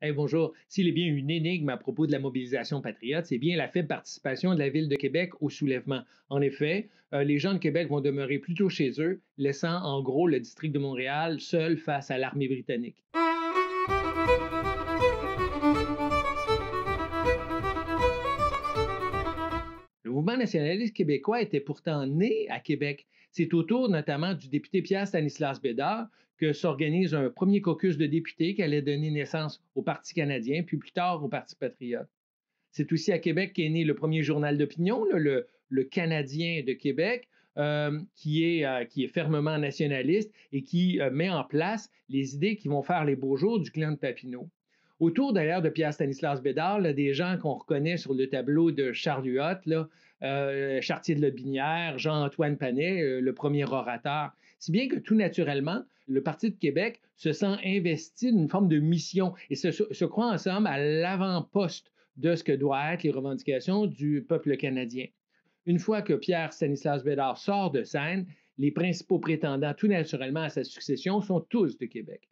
Eh bonjour. S'il est bien une énigme à propos de la mobilisation patriote, c'est bien la faible participation de la ville de Québec au soulèvement. En effet, euh, les gens de Québec vont demeurer plutôt chez eux, laissant en gros le district de Montréal seul face à l'armée britannique. Le mouvement nationaliste québécois était pourtant né à Québec c'est autour notamment du député Pierre Stanislas Bédard que s'organise un premier caucus de députés qui allait donner naissance au Parti canadien, puis plus tard au Parti patriote. C'est aussi à Québec qu'est né le premier journal d'opinion, le, Canadien de Québec, euh, euh, qui, est, fermement nationaliste et qui euh, met en place les idées qui vont faire les beaux jours du clan de Papineau. Autour d'ailleurs de Pierre Stanislas Bédard, des gens qu'on reconnaît sur le tableau de Charles Huot, euh, Chartier de Binière, Jean-Antoine Panet, euh, le premier orateur. Si bien que tout naturellement, le Parti de Québec se sent investi d'une forme de mission et se, croit ensemble à l'avant-poste de ce que doivent être les revendications du peuple canadien. Une fois que Pierre Stanislas Bédard sort de scène, les principaux prétendants tout naturellement à sa succession sont tous de Québec.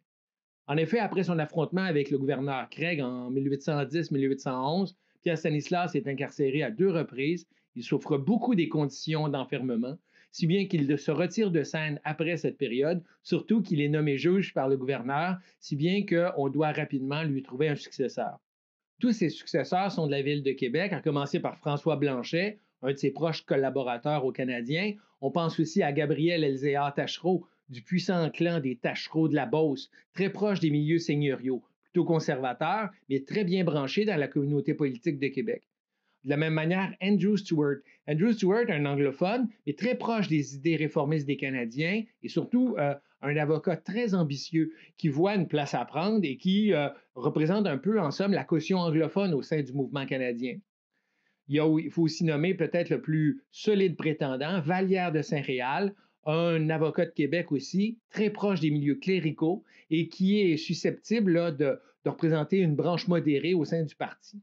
En effet, après son affrontement avec le gouverneur Craig en 1810-1811, Pierre Stanislas est incarcéré à deux reprises il souffre beaucoup des conditions d'enfermement, si bien qu'il se retire de scène après cette période, surtout qu'il est nommé juge par le gouverneur, si bien qu'on doit rapidement lui trouver un successeur. Tous ses successeurs sont de la ville de Québec, à commencer par François Blanchet, un de ses proches collaborateurs au Canadien. On pense aussi à Gabriel Elzéa Tachereau, du puissant clan des Tachereaux de la Beauce, très proche des milieux seigneuriaux, plutôt conservateur, mais très bien branché dans la communauté politique de Québec. De la même manière, Andrew Stewart. Andrew Stewart, un anglophone, mais très proche des idées réformistes des Canadiens et surtout euh, un avocat très ambitieux qui voit une place à prendre et qui euh, représente un peu, en somme, la caution anglophone au sein du mouvement canadien. Il, faut aussi nommer peut-être le plus solide prétendant, Vallière de Saint-Réal, un avocat de Québec aussi, très proche des milieux cléricaux et qui est susceptible de représenter une branche modérée au sein du parti.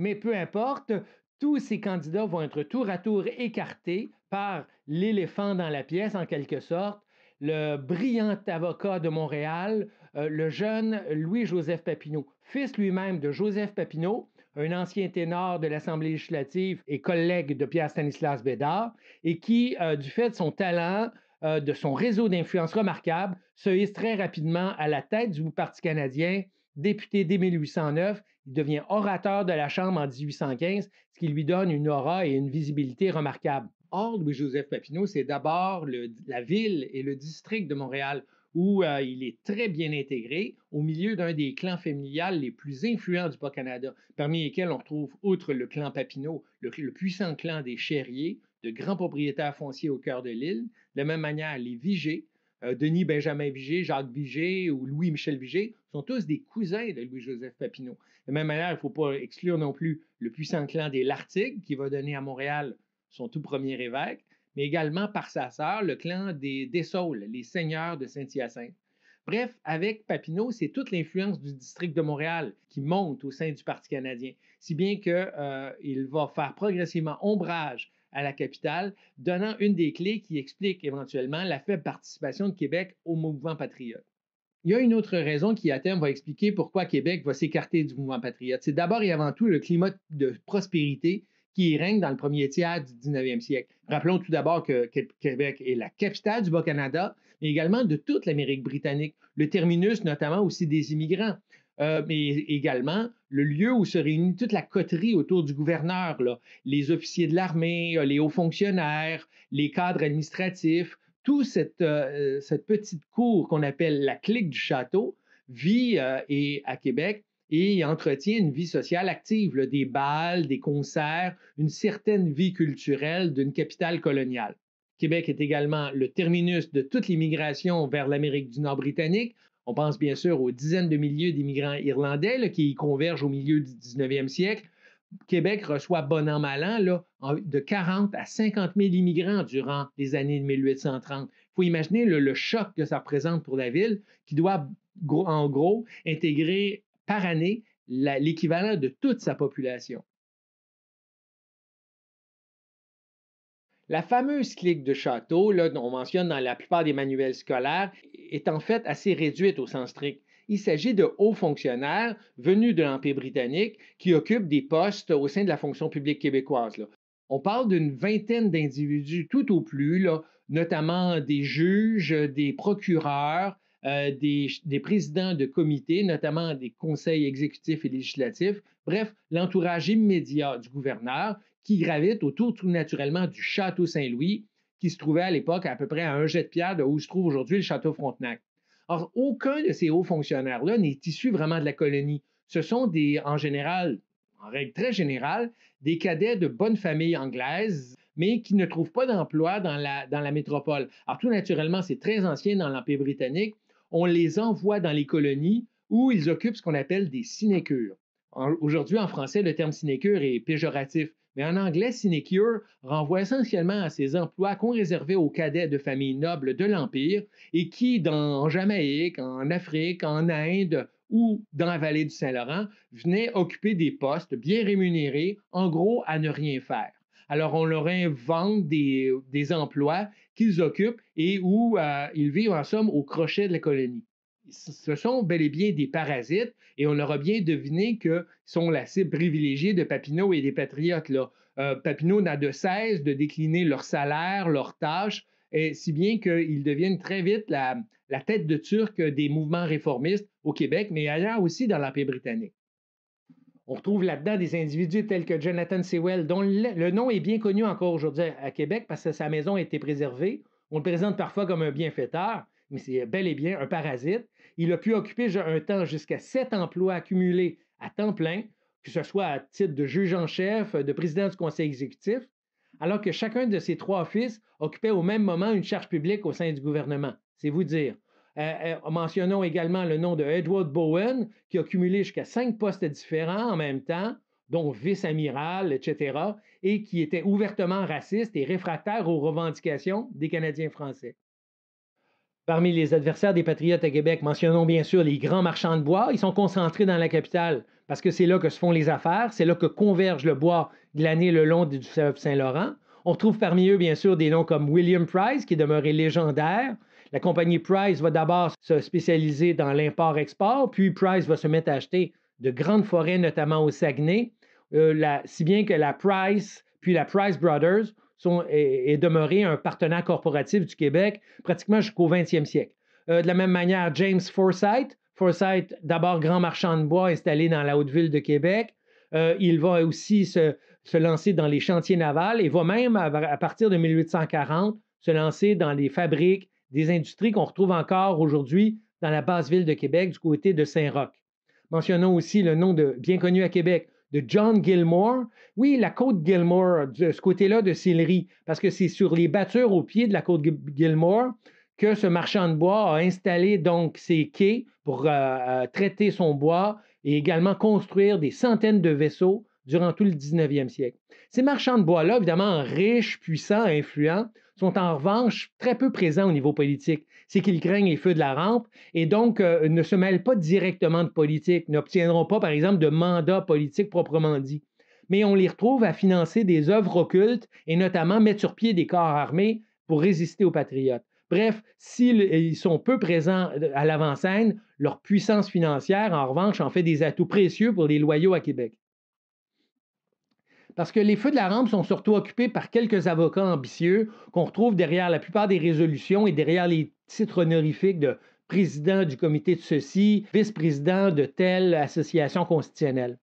Mais peu importe, tous ces candidats vont être tour à tour écartés par l'éléphant dans la pièce, en quelque sorte, le brillant avocat de Montréal, euh, le jeune Louis-Joseph Papineau, fils lui-même de Joseph Papineau, un ancien ténor de l'Assemblée législative et collègue de Pierre-Stanislas Bédard, et qui, euh, du fait de son talent, euh, de son réseau d'influence remarquable, se hisse très rapidement à la tête du Parti canadien, député dès 1809 il devient orateur de la Chambre en 1815, ce qui lui donne une aura et une visibilité remarquables. Or, Louis-Joseph Papineau, c'est d'abord la ville et le district de Montréal où euh, il est très bien intégré au milieu d'un des clans familiales les plus influents du Bas-Canada, parmi lesquels on retrouve, outre le clan Papineau, le, puissant clan des Chériers, de grands propriétaires fonciers au cœur de l'île, de la même manière les Vigés, euh, Denis Benjamin Vigée, Jacques Vigée ou Louis-Michel Vigée sont tous des cousins de Louis-Joseph Papineau. De même manière, il ne faut pas exclure non plus le puissant clan des Lartigue, qui va donner à Montréal son tout premier évêque, mais également par sa sœur, le clan des Dessaules, les seigneurs de Saint-Hyacinthe. Bref, avec Papineau, c'est toute l'influence du district de Montréal qui monte au sein du Parti canadien, si bien qu'il euh, va faire progressivement ombrage à la capitale, donnant une des clés qui explique éventuellement la faible participation de Québec au mouvement patriote. Il y a une autre raison qui, à terme, va expliquer pourquoi Québec va s'écarter du mouvement patriote. C'est d'abord et avant tout le climat de prospérité qui règne dans le premier tiers du 19e siècle. Rappelons tout d'abord que Québec est la capitale du Bas-Canada, mais également de toute l'Amérique britannique, le terminus notamment aussi des immigrants. Euh, mais également le lieu où se réunit toute la coterie autour du gouverneur, les officiers de l'armée, euh, les hauts fonctionnaires, les cadres administratifs, toute euh, cette, petite cour qu'on appelle la clique du château vit et, à Québec et entretient une vie sociale active, des bals, des concerts, une certaine vie culturelle d'une capitale coloniale. Québec est également le terminus de toute l'immigration vers l'Amérique du Nord britannique, on pense bien sûr aux dizaines de milliers d'immigrants irlandais qui y convergent au milieu du 19e siècle. Québec reçoit bon an mal an de 40 à 50 000 immigrants durant les années 1830. Il faut imaginer le, le choc que ça représente pour la ville qui doit, en gros, intégrer par année l'équivalent de toute sa population. La fameuse clique de château, dont on mentionne dans la plupart des manuels scolaires, est en fait assez réduite au sens strict. Il s'agit de hauts fonctionnaires venus de l'Empire britannique qui occupent des postes au sein de la fonction publique québécoise. On parle d'une vingtaine d'individus tout au plus, notamment des juges, des procureurs, euh, des, présidents de comités, notamment des conseils exécutifs et législatifs, bref, l'entourage immédiat du gouverneur qui gravitent autour tout naturellement du château Saint-Louis, qui se trouvait à l'époque à peu près à un jet de pierre de où se trouve aujourd'hui le château Frontenac. Or, aucun de ces hauts fonctionnaires-là n'est issu vraiment de la colonie. Ce sont des, en général, en règle très générale, des cadets de bonne famille anglaise, mais qui ne trouvent pas d'emploi dans la, dans la métropole. Alors, tout naturellement, c'est très ancien dans l'Empire britannique. On les envoie dans les colonies où ils occupent ce qu'on appelle des sinécures. Aujourd'hui, en français, le terme sinécure est péjoratif, mais en anglais, sinecure renvoie essentiellement à ces emplois qu'on réservait aux cadets de familles nobles de l'Empire et qui, dans, Jamaïque, en Afrique, en Inde ou dans la vallée du Saint-Laurent, venaient occuper des postes bien rémunérés, en gros à ne rien faire. Alors, on leur invente des, emplois qu'ils occupent et où euh, ils vivent en somme au crochet de la colonie ce sont bel et bien des parasites et on aura bien deviné que sont la cible privilégiée de Papineau et des Patriotes. Là. Euh, Papineau n'a de cesse de décliner leur salaire, leurs tâches, et si bien qu'ils deviennent très vite la, la tête de Turc des mouvements réformistes au Québec, mais ailleurs aussi dans l'Empire britannique. On retrouve là-dedans des individus tels que Jonathan Sewell, dont le nom est bien connu encore aujourd'hui à Québec parce que sa maison a été préservée. On le présente parfois comme un bienfaiteur, mais c'est bel et bien un parasite. Il a pu occuper un temps jusqu'à sept emplois accumulés à temps plein, que ce soit à titre de juge en chef, de président du conseil exécutif, alors que chacun de ses trois fils occupait au même moment une charge publique au sein du gouvernement. C'est vous dire. Euh, euh, mentionnons également le nom de Edward Bowen, qui a cumulé jusqu'à cinq postes différents en même temps, dont vice-amiral, etc., et qui était ouvertement raciste et réfractaire aux revendications des Canadiens français. Parmi les adversaires des Patriotes à Québec, mentionnons bien sûr les grands marchands de bois. Ils sont concentrés dans la capitale parce que c'est là que se font les affaires, c'est là que converge le bois glané le long du fleuve Saint-Laurent. On trouve parmi eux, bien sûr, des noms comme William Price, qui est demeuré légendaire. La compagnie Price va d'abord se spécialiser dans l'import-export, puis Price va se mettre à acheter de grandes forêts, notamment au Saguenay, euh, si bien que la Price, puis la Price Brothers, est, demeuré un partenaire corporatif du Québec pratiquement jusqu'au 20e siècle. Euh, de la même manière, James Forsyth, Forsyth, d'abord grand marchand de bois installé dans la Haute-Ville de Québec, euh, il va aussi se, lancer dans les chantiers navals et va même, à, à partir de 1840, se lancer dans les fabriques, des industries qu'on retrouve encore aujourd'hui dans la basse ville de Québec, du côté de Saint-Roch. Mentionnons aussi le nom de bien connu à Québec, de John Gilmore. Oui, la côte Gilmore, de ce côté-là de Sillery, parce que c'est sur les battures au pied de la côte Gilmore que ce marchand de bois a installé donc ses quais pour euh, euh, traiter son bois et également construire des centaines de vaisseaux durant tout le 19e siècle. Ces marchands de bois-là, évidemment riches, puissants, influents, sont en revanche très peu présents au niveau politique. C'est qu'ils craignent les feux de la rampe et donc euh, ne se mêlent pas directement de politique, n'obtiendront pas, par exemple, de mandat politique proprement dit. Mais on les retrouve à financer des œuvres occultes et notamment mettre sur pied des corps armés pour résister aux patriotes. Bref, s'ils euh, sont peu présents euh, à l'avant-scène, leur puissance financière, en revanche, en fait des atouts précieux pour les loyaux à Québec. Parce que les feux de la rampe sont surtout occupés par quelques avocats ambitieux qu'on retrouve derrière la plupart des résolutions et derrière les titres honorifiques de président du comité de ceci, vice-président de telle association constitutionnelle.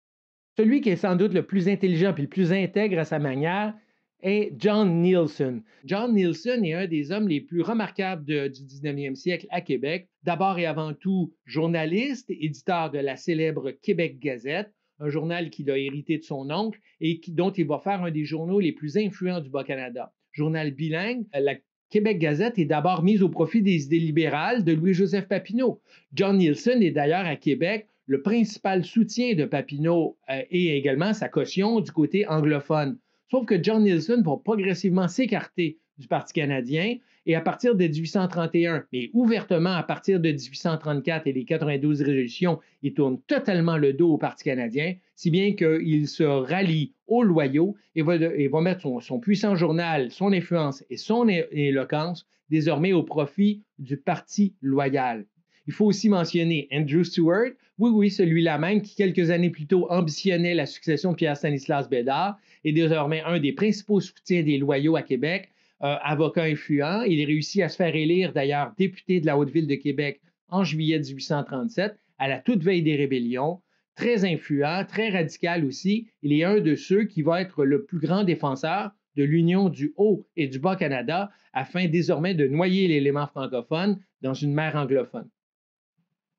Celui qui est sans doute le plus intelligent et le plus intègre à sa manière est John Nielsen. John Nielsen est un des hommes les plus remarquables du 19e siècle à Québec, d'abord et avant tout journaliste, éditeur de la célèbre Québec Gazette, un journal qu'il a hérité de son oncle et dont il va faire un des journaux les plus influents du Bas-Canada. Journal bilingue, euh, la Québec Gazette est d'abord mise au profit des idées libérales de Louis-Joseph Papineau. John Nielsen est d'ailleurs à Québec le principal soutien de Papineau euh, et également sa caution du côté anglophone. Sauf que John Nielsen va progressivement s'écarter du Parti canadien et à partir de 1831, mais ouvertement à partir de 1834 et les 92 résolutions, il tourne totalement le dos au Parti canadien, si bien qu'il se rallie aux loyaux et va, mettre son, puissant journal, son influence et son éloquence désormais au profit du Parti loyal. Il faut aussi mentionner Andrew Stewart, oui, oui, celui-là même qui, quelques années plus tôt, ambitionnait la succession de Pierre-Stanislas Bédard, et désormais un des principaux soutiens des loyaux à Québec, euh, avocat influent. Il réussit à se faire élire d'ailleurs député de la Haute-Ville de Québec en juillet 1837, à la toute veille des rébellions. Très influent, très radical aussi. Il est un de ceux qui va être le plus grand défenseur de l'union du Haut et du Bas Canada afin désormais de noyer l'élément francophone dans une mer anglophone.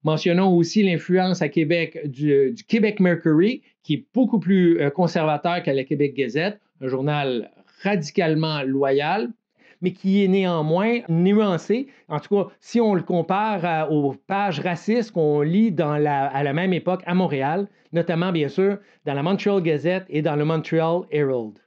Mentionnons aussi l'influence à Québec du, euh, Québec Mercury, qui est beaucoup plus euh, conservateur qu'à la Québec Gazette, un journal radicalement loyal, mais qui est néanmoins nuancé. En tout cas, si on le compare aux pages racistes qu'on lit à la même époque à Montréal, notamment bien sûr dans la Montreal Gazette et dans le Montreal Herald.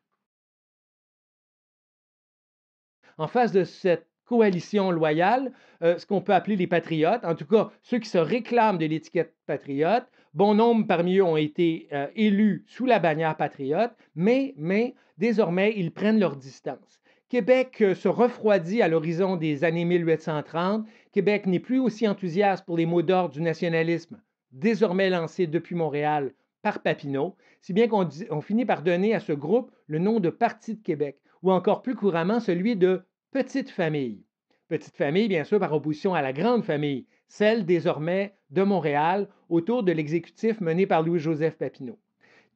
En face de cette coalition loyale, euh, ce qu'on peut appeler les patriotes, en tout cas ceux qui se réclament de l'étiquette patriote, bon nombre parmi eux ont été euh, élus sous la bannière patriote, mais, mais Désormais, ils prennent leur distance. Québec euh, se refroidit à l'horizon des années 1830. Québec n'est plus aussi enthousiaste pour les mots d'ordre du nationalisme, désormais lancé depuis Montréal par Papineau, si bien qu'on finit par donner à ce groupe le nom de Parti de Québec, ou encore plus couramment celui de Petite Famille. Petite Famille, bien sûr, par opposition à la Grande Famille, celle désormais de Montréal, autour de l'exécutif mené par Louis-Joseph Papineau.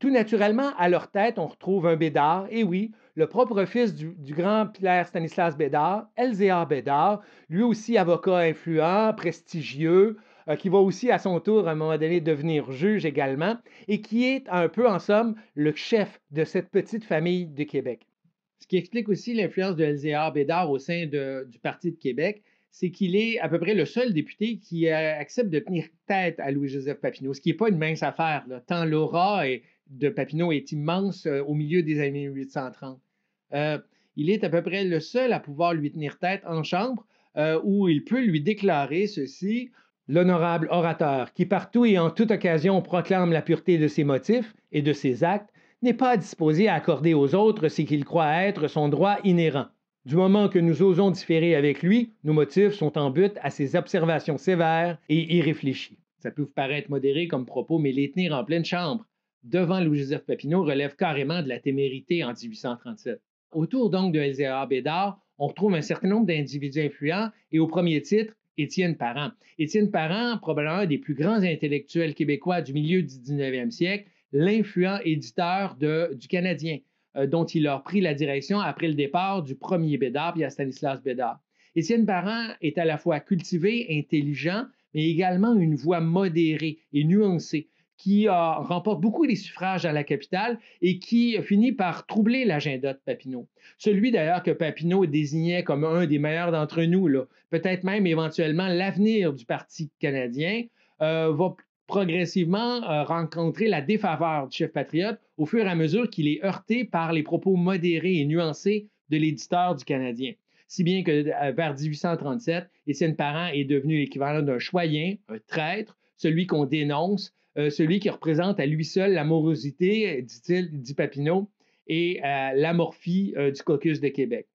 Tout naturellement, à leur tête, on retrouve un Bédard, et oui, le propre fils du, grand Pierre Stanislas Bédard, Elzéar Bédard, lui aussi avocat influent, prestigieux, euh, qui va aussi à son tour à un moment donné devenir juge également, et qui est un peu en somme le chef de cette petite famille de Québec. Ce qui explique aussi l'influence de Elzéar Bédard au sein du Parti de Québec, c'est qu'il est à peu près le seul député qui euh, accepte de tenir tête à Louis-Joseph Papineau, ce qui n'est pas une mince affaire, tant l'aura et, de Papineau est immense euh, au milieu des années 1830. Euh, il est à peu près le seul à pouvoir lui tenir tête en chambre, euh, où il peut lui déclarer ceci L'honorable orateur, qui partout et en toute occasion proclame la pureté de ses motifs et de ses actes, n'est pas disposé à accorder aux autres ce qu'il croit être son droit inhérent. Du moment que nous osons différer avec lui, nos motifs sont en but à ses observations sévères et irréfléchies. Ça peut vous paraître modéré comme propos, mais les tenir en pleine chambre, devant Louis-Joseph Papineau relève carrément de la témérité en 1837. Autour donc de Elzéar Bédard, on retrouve un certain nombre d'individus influents et au premier titre, Étienne Parent. Étienne Parent, probablement un des plus grands intellectuels québécois du milieu du 19e siècle, l'influent éditeur du Canadien, euh, dont il a pris la direction après le départ du premier Bédard, puis à Stanislas Bédard. Étienne Parent est à la fois cultivé, intelligent, mais également une voix modérée et nuancée, qui euh, remporte beaucoup les suffrages à la capitale et qui finit par troubler l'agenda de Papineau. Celui d'ailleurs que Papineau désignait comme un des meilleurs d'entre nous, peut-être même éventuellement l'avenir du Parti canadien, euh, va progressivement euh, rencontrer la défaveur du chef patriote au fur et à mesure qu'il est heurté par les propos modérés et nuancés de l'éditeur du Canadien. Si bien que vers 1837, Étienne Parent est devenu l'équivalent d'un choyen, un traître, celui qu'on dénonce, euh, celui qui représente à lui seul l'amorosité, dit-il, dit Papineau, et euh, l'amorphie euh, du caucus de Québec.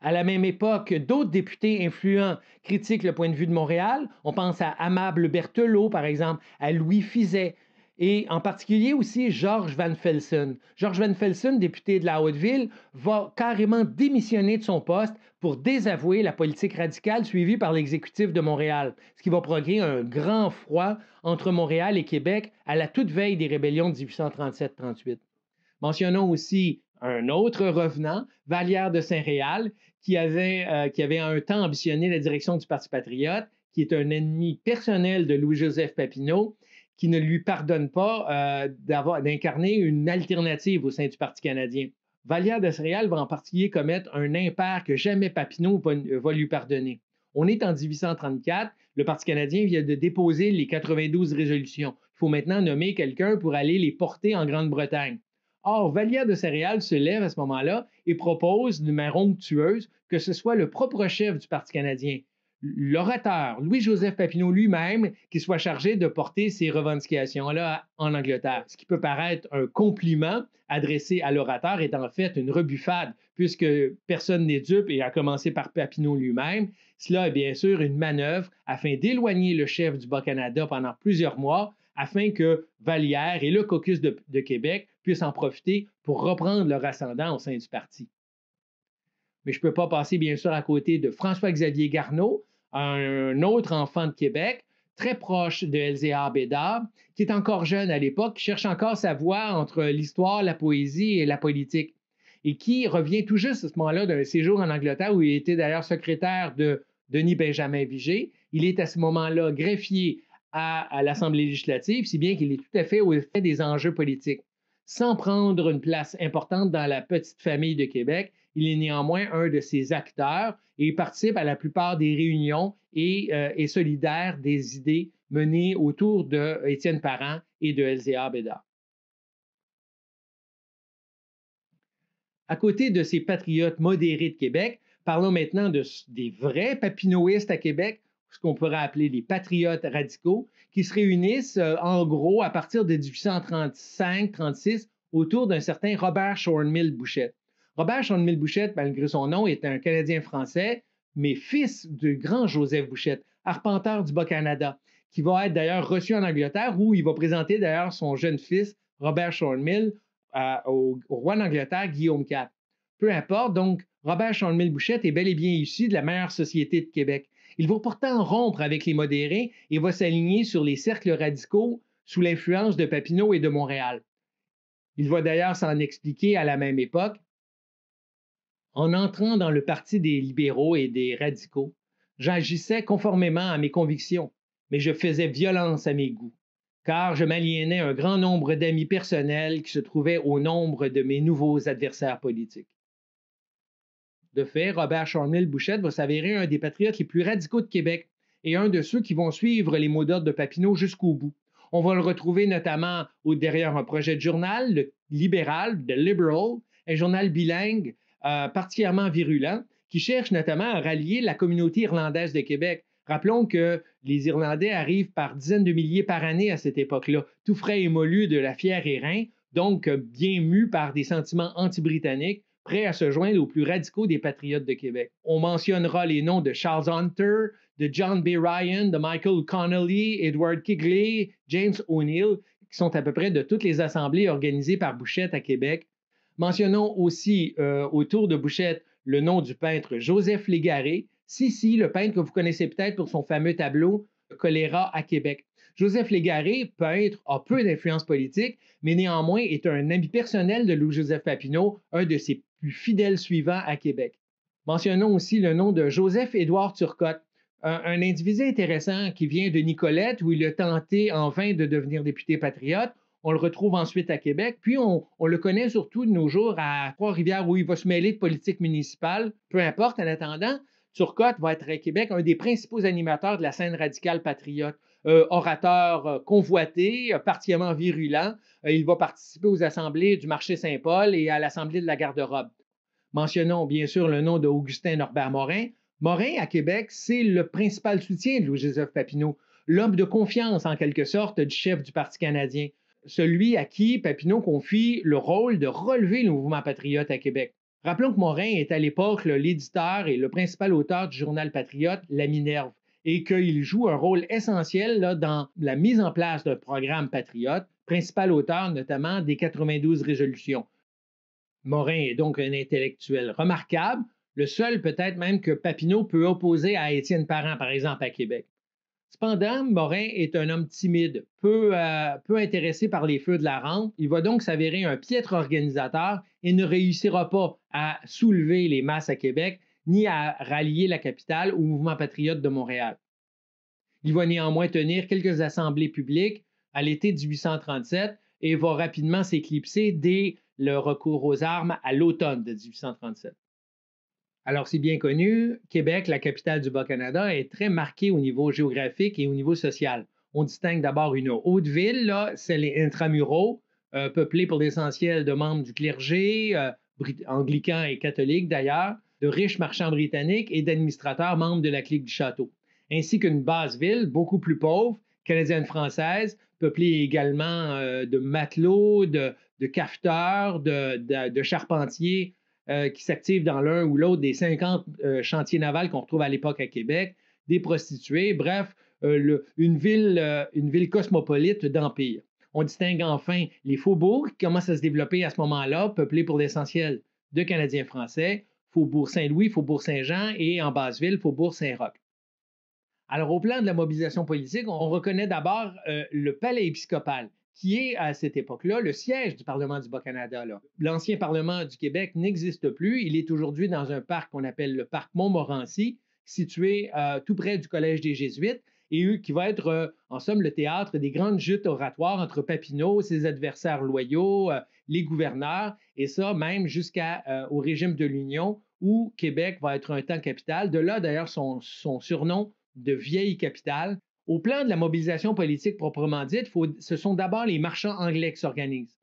À la même époque, d'autres députés influents critiquent le point de vue de Montréal. On pense à Amable Berthelot, par exemple, à Louis Fizet, et en particulier aussi Georges Van Felsen. Georges Van Felsen, député de la Haute-Ville, va carrément démissionner de son poste pour désavouer la politique radicale suivie par l'exécutif de Montréal, ce qui va provoquer un grand froid entre Montréal et Québec à la toute veille des rébellions de 1837-38. Mentionnons aussi un autre revenant, Valière de Saint-Réal, qui euh, qui avait un temps ambitionné la direction du Parti patriote, qui est un ennemi personnel de Louis-Joseph Papineau qui ne lui pardonne pas euh, d'avoir, d'incarner une alternative au sein du Parti canadien. Vallière de Céréales va en particulier commettre un impair que jamais Papineau ne va lui pardonner. On est en 1834, le Parti canadien vient de déposer les 92 résolutions. Il faut maintenant nommer quelqu'un pour aller les porter en Grande-Bretagne. Or, Vallière de Céréales se lève à ce moment-là et propose de manière onctueuse que ce soit le propre chef du Parti canadien, l'orateur, Louis-Joseph Papineau lui-même, qui soit chargé de porter ces revendications-là en Angleterre, ce qui peut paraître un compliment adressé à l'orateur est en fait une rebuffade, puisque personne n'est dupe, et à commencer par Papineau lui-même. Cela est bien sûr une manœuvre afin d'éloigner le chef du Bas-Canada pendant plusieurs mois, afin que Vallière et le caucus de Québec puissent en profiter pour reprendre leur ascendant au sein du parti mais je ne peux pas passer, bien sûr, à côté de François-Xavier Garneau, un autre enfant de Québec, très proche de LZA Bédard, qui est encore jeune à l'époque, qui cherche encore sa voie entre l'histoire, la poésie et la politique, et qui revient tout juste à ce moment-là d'un séjour en Angleterre où il était d'ailleurs secrétaire de Denis Benjamin Vigé. Il est à ce moment-là greffier à l'Assemblée législative, si bien qu'il est tout à fait au fait des enjeux politiques. Sans prendre une place importante dans la petite famille de Québec, il est néanmoins un de ses acteurs et participe à la plupart des réunions et euh, est solidaire des idées menées autour de euh, Parent et de LZA Bédard. À côté de ces patriotes modérés de Québec, parlons maintenant des vrais papinoïstes à Québec, ce qu'on pourrait appeler les patriotes radicaux, qui se réunissent euh, en gros à partir de 1835-36 autour d'un certain Robert Shornmill Bouchette. Robert Chandemille Bouchette, malgré son nom, est un Canadien français, mais fils du grand Joseph Bouchette, arpenteur du Bas-Canada, qui va être d'ailleurs reçu en Angleterre, où il va présenter d'ailleurs son jeune fils, Robert Sean Mill, au, roi d'Angleterre, Guillaume IV. Peu importe, donc, Robert Chandemille Bouchette est bel et bien issu de la meilleure société de Québec. Il va pourtant rompre avec les modérés et va s'aligner sur les cercles radicaux sous l'influence de Papineau et de Montréal. Il va d'ailleurs s'en expliquer à la même époque en entrant dans le Parti des libéraux et des radicaux, j'agissais conformément à mes convictions, mais je faisais violence à mes goûts, car je m'aliénais un grand nombre d'amis personnels qui se trouvaient au nombre de mes nouveaux adversaires politiques. De fait, Robert Charmel Bouchette va s'avérer un des patriotes les plus radicaux de Québec et un de ceux qui vont suivre les mots d'ordre de Papineau jusqu'au bout. On va le retrouver notamment au derrière un projet de journal, le Libéral, The Liberal, un journal bilingue euh, particulièrement virulent qui cherche notamment à rallier la communauté irlandaise de Québec. Rappelons que les Irlandais arrivent par dizaines de milliers par année à cette époque-là, tout frais et mollus de la fière rein, donc euh, bien mûs par des sentiments anti-britanniques, prêts à se joindre aux plus radicaux des patriotes de Québec. On mentionnera les noms de Charles Hunter, de John B. Ryan, de Michael Connolly, Edward Kigley, James O'Neill, qui sont à peu près de toutes les assemblées organisées par Bouchette à Québec Mentionnons aussi euh, autour de Bouchette le nom du peintre Joseph Légaré, si, le peintre que vous connaissez peut-être pour son fameux tableau Choléra à Québec. Joseph Légaré, peintre, a peu d'influence politique, mais néanmoins est un ami personnel de Louis-Joseph Papineau, un de ses plus fidèles suivants à Québec. Mentionnons aussi le nom de Joseph-Édouard Turcotte, un, un, individu intéressant qui vient de Nicolette, où il a tenté en vain de devenir député patriote. On le retrouve ensuite à Québec. Puis on, le connaît surtout de nos jours à Trois-Rivières où il va se mêler de politique municipale. Peu importe, en attendant, Turcotte va être à Québec un des principaux animateurs de la scène radicale patriote. Euh, orateur euh, convoité, euh, particulièrement virulent, il va participer aux assemblées du marché Saint-Paul et à l'assemblée de la garde-robe. Mentionnons bien sûr le nom d'Augustin Norbert Morin. Morin, à Québec, c'est le principal soutien de Louis-Joseph Papineau, l'homme de confiance, en quelque sorte, du chef du Parti canadien celui à qui Papineau confie le rôle de relever le mouvement patriote à Québec. Rappelons que Morin est à l'époque l'éditeur et le principal auteur du journal patriote La Minerve et qu'il joue un rôle essentiel là, dans la mise en place d'un programme patriote, principal auteur notamment des 92 résolutions. Morin est donc un intellectuel remarquable, le seul peut-être même que Papineau peut opposer à Étienne Parent, par exemple, à Québec. Cependant, Morin est un homme timide, euh, peu, intéressé par les feux de la rampe. Il va donc s'avérer un piètre organisateur et ne réussira pas à soulever les masses à Québec ni à rallier la capitale au mouvement patriote de Montréal. Il va néanmoins tenir quelques assemblées publiques à l'été 1837 et va rapidement s'éclipser dès le recours aux armes à l'automne de 1837. Alors, c'est bien connu, Québec, la capitale du Bas-Canada, est très marquée au niveau géographique et au niveau social. On distingue d'abord une haute ville, là, c'est les intramuraux, euh, peuplée pour l'essentiel de membres du clergé, euh, anglicans et catholiques d'ailleurs, de riches marchands britanniques et d'administrateurs membres de la clique du château, ainsi qu'une basse ville beaucoup plus pauvre, canadienne-française, peuplée également euh, de matelots, de, de cafeteurs, de charpentiers euh, qui s'activent dans l'un ou l'autre des 50 euh, chantiers navals qu'on retrouve à l'époque à Québec, des prostituées, bref, euh, une, ville, cosmopolite d'empire. On distingue enfin les faubourgs qui commencent à se développer à ce moment-là, peuplés pour l'essentiel de Canadiens français, faubourg Saint-Louis, faubourg Saint-Jean et en Basse-Ville, faubourg Saint-Roch. Alors, au plan de la mobilisation politique, on reconnaît d'abord le palais épiscopal, qui est à cette époque-là le siège du Parlement du Bas-Canada. L'ancien Parlement du Québec n'existe plus. Il est aujourd'hui dans un parc qu'on appelle le parc Montmorency, situé euh, tout près du Collège des Jésuites et qui va être, euh, en somme, le théâtre des grandes jutes oratoires entre Papineau, ses adversaires loyaux, euh, les gouverneurs, et ça même jusqu'au régime de l'Union, où Québec va être un temps capital. De là, d'ailleurs, son surnom de vieille capitale, au plan de la mobilisation politique proprement dite, ce sont d'abord les marchands anglais qui s'organisent.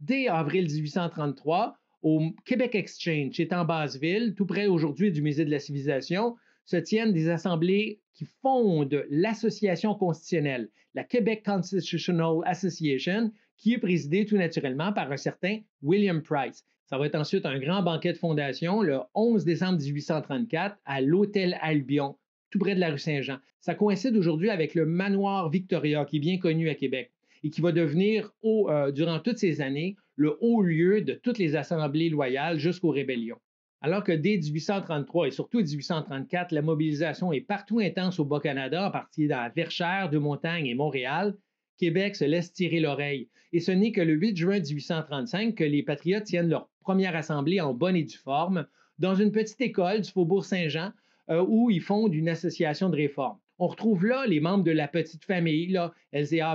Dès avril 1833, au Québec Exchange, est en Basse-Ville, tout près aujourd'hui du Musée de la Civilisation, se tiennent des assemblées qui fondent l'association constitutionnelle, la Québec Constitutional Association, qui est présidée tout naturellement par un certain William Price. Ça va être ensuite un grand banquet de fondation le 11 décembre 1834 à l'Hôtel Albion tout près de la rue Saint-Jean. Ça coïncide aujourd'hui avec le manoir Victoria, qui est bien connu à Québec et qui va devenir, euh, durant toutes ces années, le haut lieu de toutes les assemblées loyales jusqu'aux rébellions. Alors que dès 1833 et surtout 1834, la mobilisation est partout intense au Bas-Canada, à partir de la Verchères, de Montagne et Montréal, Québec se laisse tirer l'oreille. Et ce n'est que le 8 juin 1835 que les patriotes tiennent leur première assemblée en bonne et due forme dans une petite école du faubourg Saint-Jean euh, où ils fondent une association de réforme. On retrouve là les membres de la petite famille, là,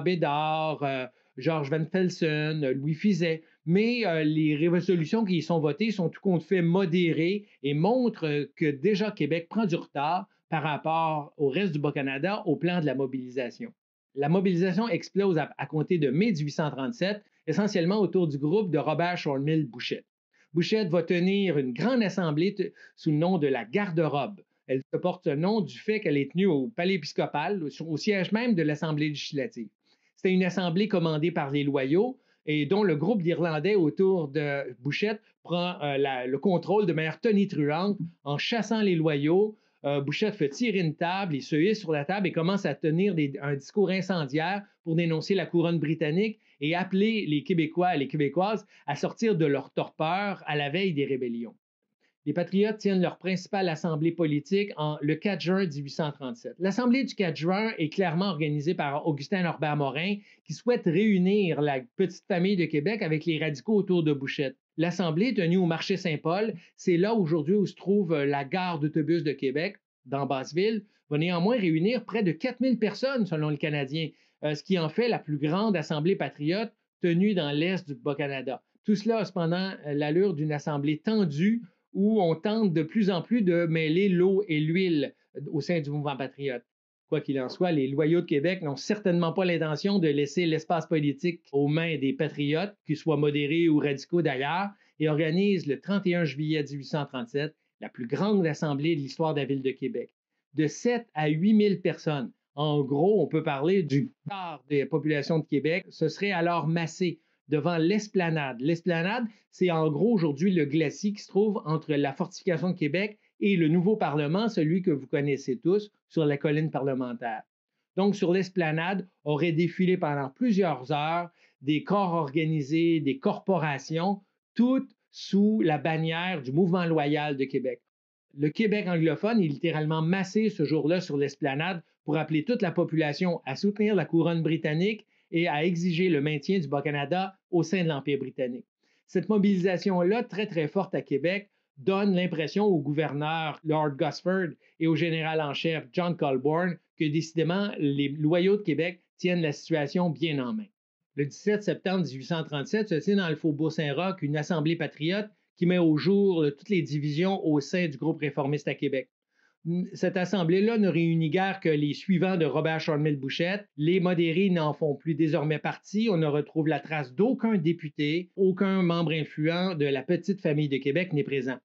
Bédard, George euh, Georges Van Felsen, euh, Louis Fizet, mais les résolutions qui y sont votées sont tout compte fait modérées et montrent que déjà Québec prend du retard par rapport au reste du Bas-Canada au plan de la mobilisation. La mobilisation explose à, compter de mai 1837, essentiellement autour du groupe de Robert shornmill Bouchette. Bouchette va tenir une grande assemblée sous le nom de la garde-robe. Elle porte ce nom du fait qu'elle est tenue au palais épiscopal, au siège même de l'Assemblée législative. C'était une assemblée commandée par les loyaux et dont le groupe d'Irlandais autour de Bouchette prend euh, le contrôle de manière tonitruante en chassant les loyaux. Euh, Bouchette fait tirer une table, il se hisse sur la table et commence à tenir un discours incendiaire pour dénoncer la couronne britannique et appeler les Québécois et les Québécoises à sortir de leur torpeur à la veille des rébellions les Patriotes tiennent leur principale assemblée politique en, le 4 juin 1837. L'assemblée du 4 juin est clairement organisée par Augustin Norbert Morin, qui souhaite réunir la petite famille de Québec avec les radicaux autour de Bouchette. L'assemblée tenue au marché Saint-Paul, c'est là aujourd'hui où se trouve euh, la gare d'autobus de Québec, dans Basseville, va néanmoins réunir près de 4000 personnes selon le Canadien, euh, ce qui en fait la plus grande assemblée patriote tenue dans l'Est du Bas-Canada. Tout cela a cependant euh, l'allure d'une assemblée tendue où on tente de plus en plus de mêler l'eau et l'huile euh, au sein du mouvement patriote. Quoi qu'il en soit, les loyaux de Québec n'ont certainement pas l'intention de laisser l'espace politique aux mains des patriotes, qu'ils soient modérés ou radicaux d'ailleurs, et organisent le 31 juillet 1837 la plus grande assemblée de l'histoire de la ville de Québec. De 7 à 8 000 personnes, en gros, on peut parler du quart des populations de Québec, Ce serait alors massé devant l'esplanade. L'esplanade, c'est en gros aujourd'hui le glacis qui se trouve entre la fortification de Québec et le nouveau Parlement, celui que vous connaissez tous, sur la colline parlementaire. Donc, sur l'esplanade, auraient défilé pendant plusieurs heures des corps organisés, des corporations, toutes sous la bannière du mouvement loyal de Québec. Le Québec anglophone est littéralement massé ce jour-là sur l'esplanade pour appeler toute la population à soutenir la couronne britannique et à exiger le maintien du Bas-Canada au sein de l'Empire britannique. Cette mobilisation-là, très très forte à Québec, donne l'impression au gouverneur Lord Gosford et au général en chef John Colborne que décidément les loyaux de Québec tiennent la situation bien en main. Le 17 septembre 1837 se tient dans le faubourg Saint-Roch une assemblée patriote qui met au jour euh, toutes les divisions au sein du groupe réformiste à Québec cette assemblée-là ne réunit guère que les suivants de Robert Charmel Bouchette. Les modérés n'en font plus désormais partie. On ne retrouve la trace d'aucun député, aucun membre influent de la petite famille de Québec n'est présent.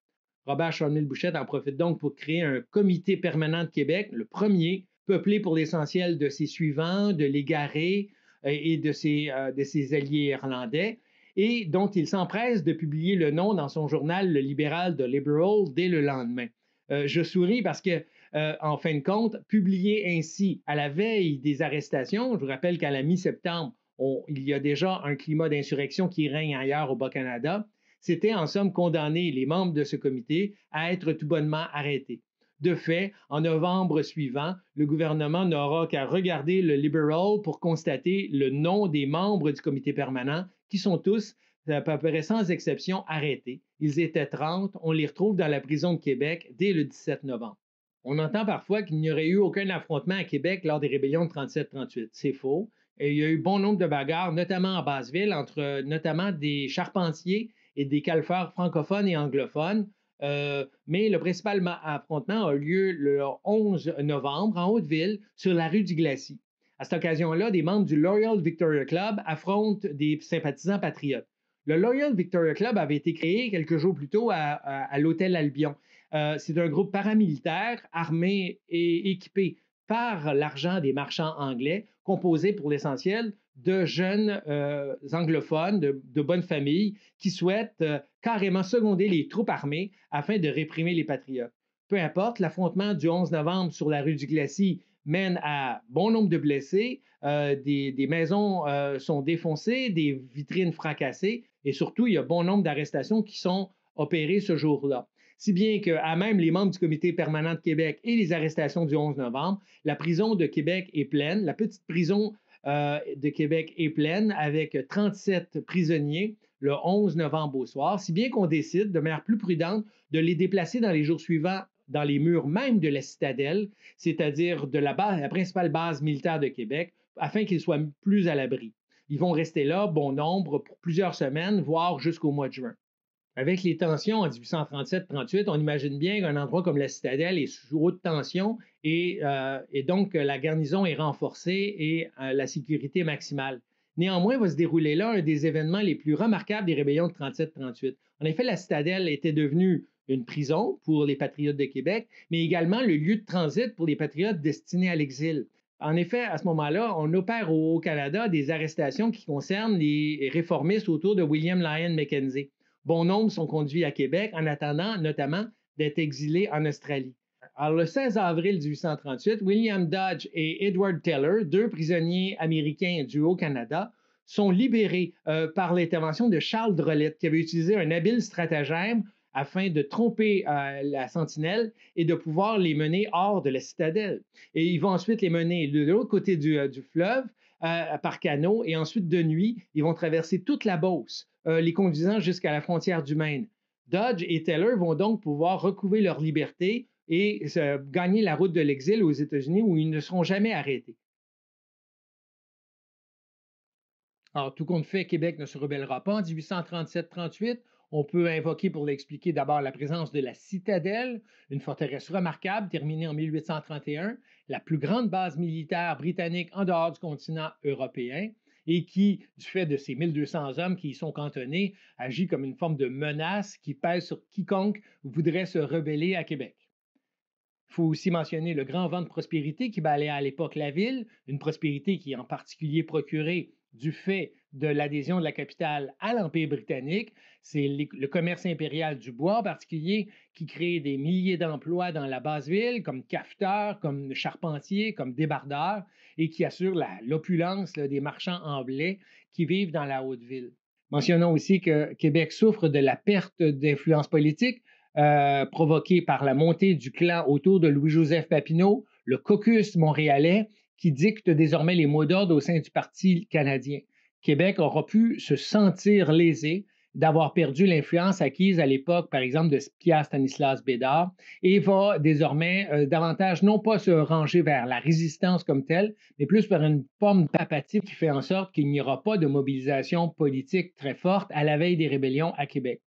Robert Charmel Bouchette en profite donc pour créer un comité permanent de Québec, le premier, peuplé pour l'essentiel de ses suivants, de l'égaré euh, et de ses, euh, ses alliés irlandais et dont il s'empresse de publier le nom dans son journal Le Libéral de Liberal dès le lendemain. Euh, je souris parce que, euh, en fin de compte, publié ainsi à la veille des arrestations, je vous rappelle qu'à la mi-septembre, il y a déjà un climat d'insurrection qui règne ailleurs au Bas-Canada, c'était en somme condamner les membres de ce comité à être tout bonnement arrêtés. De fait, en novembre suivant, le gouvernement n'aura qu'à regarder le Liberal pour constater le nom des membres du comité permanent, qui sont tous à peu près sans exception arrêtés. Ils étaient 30. On les retrouve dans la prison de Québec dès le 17 novembre. On entend parfois qu'il n'y aurait eu aucun affrontement à Québec lors des rébellions de 37-38. C'est faux. Et il y a eu bon nombre de bagarres, notamment en Basse-Ville, entre euh, notamment des charpentiers et des calfeurs francophones et anglophones. Euh, mais le principal affrontement a eu lieu le 11 novembre en Haute-Ville, sur la rue du Glacier. À cette occasion-là, des membres du Loyal Victoria Club affrontent des sympathisants patriotes. Le Loyal Victoria Club avait été créé quelques jours plus tôt à, l'hôtel Albion. Euh, c'est un groupe paramilitaire armé et équipé par l'argent des marchands anglais, composé pour l'essentiel de jeunes euh, anglophones de, de, bonne famille qui souhaitent euh, carrément seconder les troupes armées afin de réprimer les patriotes. Peu importe, l'affrontement du 11 novembre sur la rue du Glacis mène à bon nombre de blessés, des, maisons sont défoncées, des vitrines fracassées, et surtout, il y a bon nombre d'arrestations qui sont opérées ce jour-là. Si bien qu'à même les membres du Comité permanent de Québec et les arrestations du 11 novembre, la prison de Québec est pleine. La petite prison euh, de Québec est pleine avec 37 prisonniers le 11 novembre au soir, si bien qu'on décide de manière plus prudente de les déplacer dans les jours suivants dans les murs même de la citadelle, c'est-à-dire de la, base, la principale base militaire de Québec, afin qu'ils soient plus à l'abri ils vont rester là, bon nombre, pour plusieurs semaines, voire jusqu'au mois de juin. Avec les tensions en 1837-38, on imagine bien qu'un endroit comme la citadelle est sous haute tension et, euh, donc la garnison est renforcée et euh, la sécurité maximale. Néanmoins, va se dérouler là un des événements les plus remarquables des rébellions de 37-38. En effet, la citadelle était devenue une prison pour les patriotes de Québec, mais également le lieu de transit pour les patriotes destinés à l'exil. En effet, à ce moment-là, on opère au Canada des arrestations qui concernent les réformistes autour de William Lyon Mackenzie. Bon nombre sont conduits à Québec en attendant notamment d'être exilés en Australie. Alors, le 16 avril 1838, William Dodge et Edward Taylor, deux prisonniers américains du Haut-Canada, sont libérés euh, par l'intervention de Charles Drolet, qui avait utilisé un habile stratagème afin de tromper euh, la sentinelle et de pouvoir les mener hors de la citadelle. Et ils vont ensuite les mener de l'autre côté du, euh, fleuve euh, par canot et ensuite de nuit, ils vont traverser toute la Beauce, les conduisant jusqu'à la frontière du Maine. Dodge et Taylor vont donc pouvoir recouvrer leur liberté et gagner la route de l'exil aux États-Unis où ils ne seront jamais arrêtés. Alors, tout compte fait, Québec ne se rebellera pas en 1837-38. On peut invoquer pour l'expliquer d'abord la présence de la citadelle, une forteresse remarquable terminée en 1831, la plus grande base militaire britannique en dehors du continent européen et qui, du fait de ses 1200 hommes qui y sont cantonnés, agit comme une forme de menace qui pèse sur quiconque voudrait se rebeller à Québec. Il faut aussi mentionner le grand vent de prospérité qui balayait à l'époque la ville, une prospérité qui est en particulier procurée du fait de l'adhésion de la capitale à l'Empire britannique. C'est le commerce impérial du bois en particulier qui crée des milliers d'emplois dans la basse ville, comme cafeteurs, comme charpentier, comme débardeurs, et qui assure l'opulence des marchands anglais qui vivent dans la haute ville. Mentionnons aussi que Québec souffre de la perte d'influence politique euh, provoquée par la montée du clan autour de Louis-Joseph Papineau, le caucus montréalais, qui dicte désormais les mots d'ordre au sein du Parti canadien. Québec aura pu se sentir lésé d'avoir perdu l'influence acquise à l'époque, par exemple, de Pierre Stanislas Bédard, et va désormais euh, davantage non pas se ranger vers la résistance comme telle, mais plus vers une forme d'apathie qui fait en sorte qu'il n'y aura pas de mobilisation politique très forte à la veille des rébellions à Québec.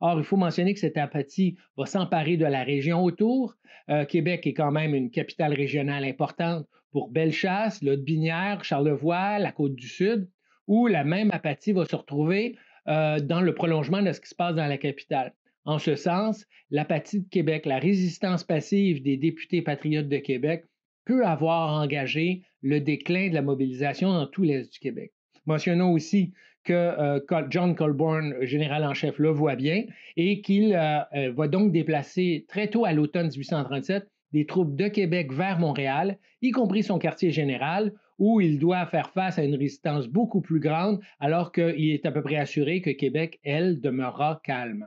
Or, il faut mentionner que cette apathie va s'emparer de la région autour. Euh, Québec est quand même une capitale régionale importante pour Bellechasse, binière Charlevoix, la Côte du Sud où la même apathie va se retrouver euh, dans le prolongement de ce qui se passe dans la capitale. En ce sens, l'apathie de Québec, la résistance passive des députés patriotes de Québec peut avoir engagé le déclin de la mobilisation dans tout l'Est du Québec. Mentionnons aussi que euh, John Colborne, général en chef, le voit bien et qu'il euh, va donc déplacer très tôt à l'automne 1837 des troupes de Québec vers Montréal, y compris son quartier général, où il doit faire face à une résistance beaucoup plus grande, alors qu'il est à peu près assuré que Québec, elle, demeurera calme.